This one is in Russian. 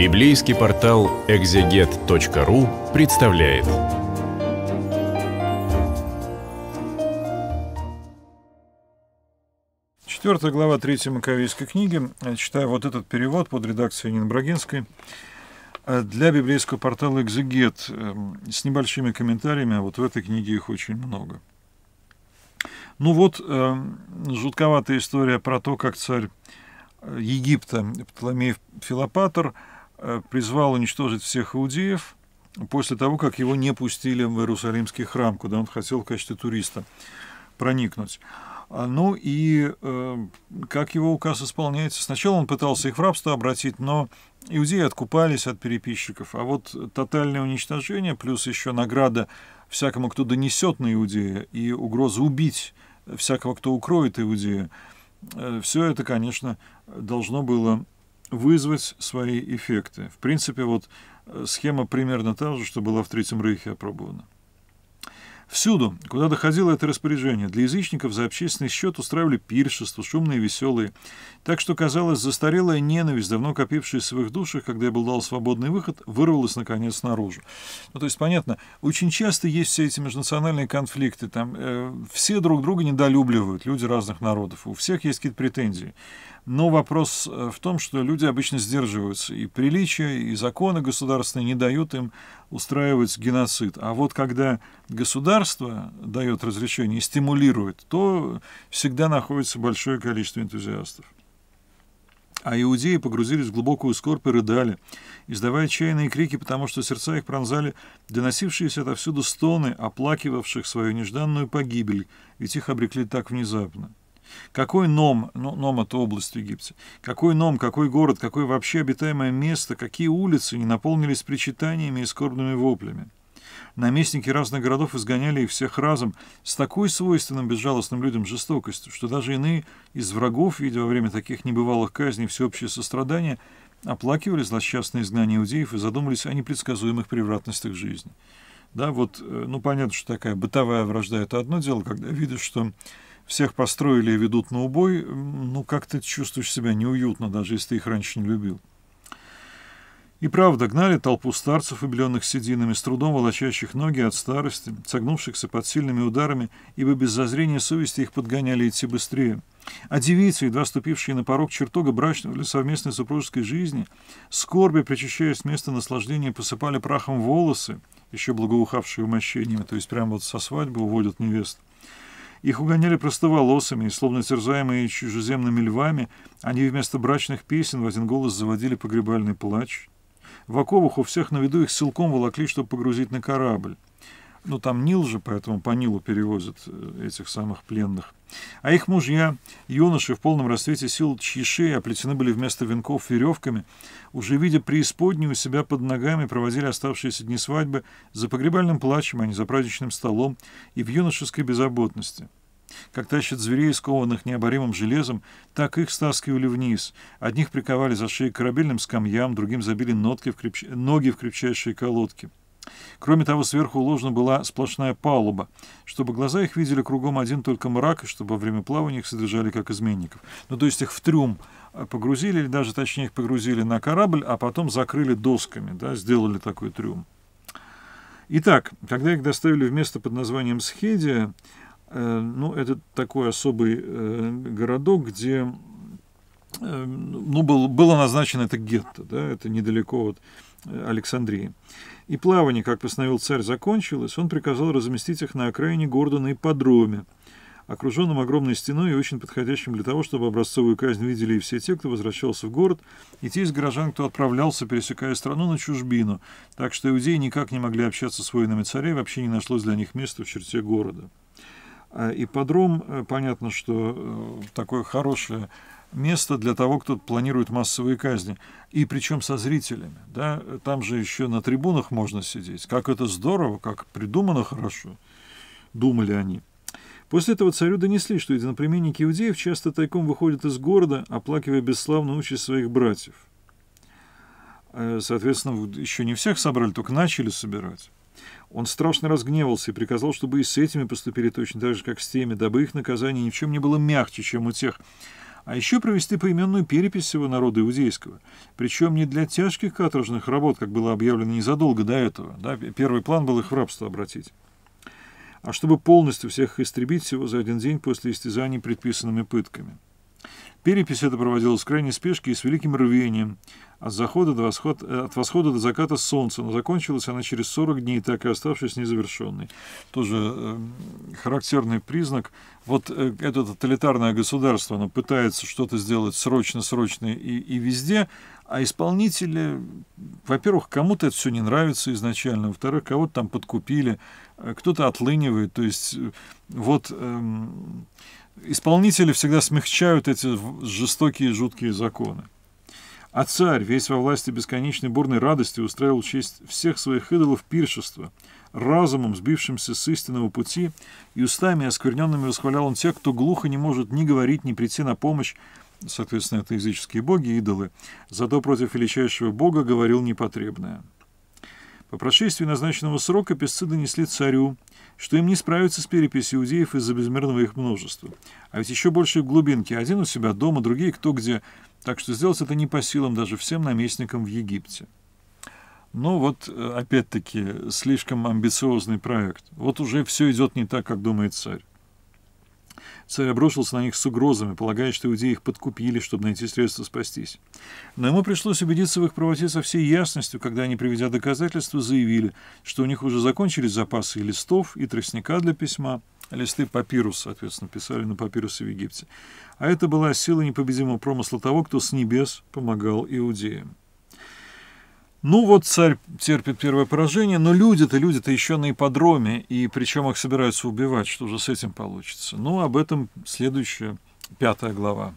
Библейский портал экзегет.ру представляет. Четвертая глава Третьей Маковейской книги. Читаю вот этот перевод под редакцией Нины Брагинской а для библейского портала «Экзегет» эм, с небольшими комментариями, а вот в этой книге их очень много. Ну вот, эм, жутковатая история про то, как царь э, Египта Птоломей Филопатор – Э, призвал уничтожить всех иудеев после того, как его не пустили в Иерусалимский храм, куда он хотел в качестве туриста проникнуть. А, ну и э, как его указ исполняется? Сначала он пытался их в рабство обратить, но иудеи откупались от переписчиков. А вот тотальное уничтожение, плюс еще награда всякому, кто донесет на иудея, и угроза убить всякого, кто укроет иудея, э, все это, конечно, должно было вызвать свои эффекты. В принципе, вот э, схема примерно та же, что была в Третьем Рейхе опробована. Всюду, куда доходило это распоряжение, для язычников за общественный счет устраивали пиршества, шумные веселые. Так что, казалось, застарелая ненависть, давно копившаяся в их душах, когда я был дал свободный выход, вырвалась, наконец, наружу. Ну, то есть, понятно, очень часто есть все эти межнациональные конфликты, там э, все друг друга недолюбливают, люди разных народов, у всех есть какие-то претензии. Но вопрос э, в том, что люди обычно сдерживаются. И приличия, и законы государственные не дают им устраивать геноцид. А вот когда государство дает разрешение и стимулирует, то всегда находится большое количество энтузиастов. А иудеи погрузились в глубокую скорбь и рыдали, издавая чайные крики, потому что сердца их пронзали доносившиеся отовсюду стоны, оплакивавших свою нежданную погибель, ведь их обрекли так внезапно. Какой Ном, ну, Ном это область в Египте, какой Ном, какой город, какое вообще обитаемое место, какие улицы не наполнились причитаниями и скорбными воплями. Наместники разных городов изгоняли их всех разом с такой свойственным безжалостным людям жестокостью, что даже иные из врагов, видя во время таких небывалых казней всеобщее сострадание, оплакивали злосчастные изгнания иудеев и задумались о непредсказуемых превратностях жизни. Да, вот, э, ну, понятно, что такая бытовая вражда — это одно дело, когда видишь, что всех построили и ведут на убой, ну, как ты чувствуешь себя неуютно, даже если ты их раньше не любил. И правда, гнали толпу старцев, обеленных сединами, с трудом волочащих ноги от старости, согнувшихся под сильными ударами, ибо без зазрения совести их подгоняли идти быстрее. А девицы, едва ступившие на порог чертога брачного или совместной супружеской жизни, скорби, причащаясь вместо наслаждения, посыпали прахом волосы, еще благоухавшие умощениями, то есть прямо вот со свадьбы уводят невесту. Их угоняли простоволосыми, словно терзаемые чужеземными львами, они вместо брачных песен в один голос заводили погребальный плач. В оковах у всех на виду их силком волокли, чтобы погрузить на корабль. Ну, там Нил же, поэтому по Нилу перевозят э, этих самых пленных. А их мужья, юноши в полном расцвете сил чьиши, оплетены были вместо венков веревками, уже видя преисподнюю себя под ногами, проводили оставшиеся дни свадьбы за погребальным плачем, а не за праздничным столом и в юношеской беззаботности. Как тащат зверей, скованных необоримым железом, так их стаскивали вниз. Одних приковали за шеи корабельным скамьям, другим забили нотки в крепч... ноги в крепчайшие колодки. Кроме того, сверху уложена была сплошная палуба, чтобы глаза их видели кругом один только мрак, и чтобы во время плавания их содержали как изменников. Ну, то есть их в трюм э, погрузили, или даже точнее их погрузили на корабль, а потом закрыли досками, да, сделали такой трюм. Итак, когда их доставили в место под названием Схедия, э, ну, это такой особый э, городок, где Эм, ну, был, было назначено это гетто, да, это недалеко от э, Александрии. И плавание, как постановил царь, закончилось, он приказал разместить их на окраине города на ипподроме, окруженном огромной стеной и очень подходящим для того, чтобы образцовую казнь видели и все те, кто возвращался в город, и те из горожан, кто отправлялся, пересекая страну на чужбину, так что иудеи никак не могли общаться с воинами царя, вообще не нашлось для них места в черте города. А ипподром, э, понятно, что э, такое хорошее место для того, кто планирует массовые казни. И причем со зрителями. Да? Там же еще на трибунах можно сидеть. Как это здорово, как придумано хорошо, думали они. После этого царю донесли, что единоплеменники иудеев часто тайком выходят из города, оплакивая бесславную участь своих братьев. Э, соответственно, еще не всех собрали, только начали собирать. Он страшно разгневался и приказал, чтобы и с этими поступили точно так же, как с теми, дабы их наказание ни в чем не было мягче, чем у тех. А еще провести поименную перепись всего народа иудейского. Причем не для тяжких каторжных работ, как было объявлено незадолго до этого. Да? Первый план был их в рабство обратить. А чтобы полностью всех их истребить всего за один день после истязаний предписанными пытками. Перепись эта проводилась в крайней спешке и с великим рвением. От, захода до восход, э, от восхода до заката солнца, но закончилась она через 40 дней, так и оставшись незавершенной. Тоже э, характерный признак. Вот э, это тоталитарное государство, оно пытается что-то сделать срочно-срочно и, и везде, а исполнители, во-первых, кому-то это все не нравится изначально, во-вторых, кого-то там подкупили, э, кто-то отлынивает, то есть э, вот... Э, Исполнители всегда смягчают эти жестокие и жуткие законы. А царь, весь во власти бесконечной бурной радости, устраивал честь всех своих идолов пиршество, разумом сбившимся с истинного пути, и устами оскверненными восхвалял он тех, кто глухо не может ни говорить, ни прийти на помощь, соответственно, это языческие боги, идолы, зато против величайшего бога говорил непотребное. По прошествии назначенного срока песцы донесли царю, что им не справиться с переписью иудеев из-за безмерного их множества. А ведь еще больше в глубинке. Один у себя дома, другие кто где. Так что сделать это не по силам даже всем наместникам в Египте. Но ну вот, э, опять-таки, слишком амбициозный проект. Вот уже все идет не так, как думает царь. Царь обрушился на них с угрозами, полагая, что иудеи их подкупили, чтобы найти средства спастись. Но ему пришлось убедиться в их правоте со всей ясностью, когда они, приведя доказательства, заявили, что у них уже закончились запасы и листов, и тростника для письма, листы папируса, соответственно, писали на папирусе в Египте. А это была сила непобедимого промысла того, кто с небес помогал иудеям. Ну вот царь терпит первое поражение, но люди-то, люди-то еще на ипподроме, и причем их собираются убивать, что же с этим получится. Ну, об этом следующая, пятая глава.